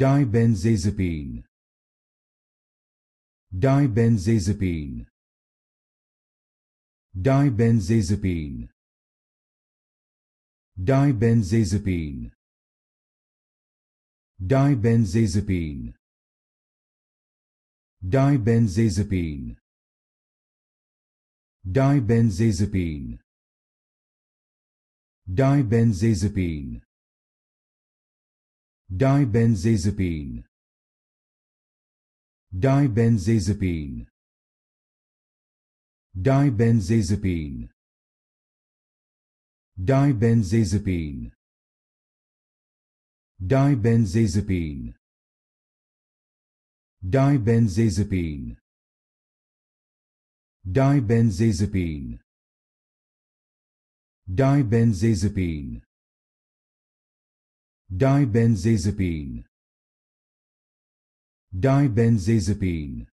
Dibenzazepine. Dibenzazepine. Dibenzazepine. Dibenzazepine. Dibenzazepine. Dibenzazepine. Dibenzazepine. Dibenzazepine. Dibenzazepine. Dibenzazepine. Dibenzazepine. Dibenzazepine. Dibenzazepine. Dibenzazepine. Dibenzazepine. Dibenzazepine. Dibenzazepine. Dibenzazepine.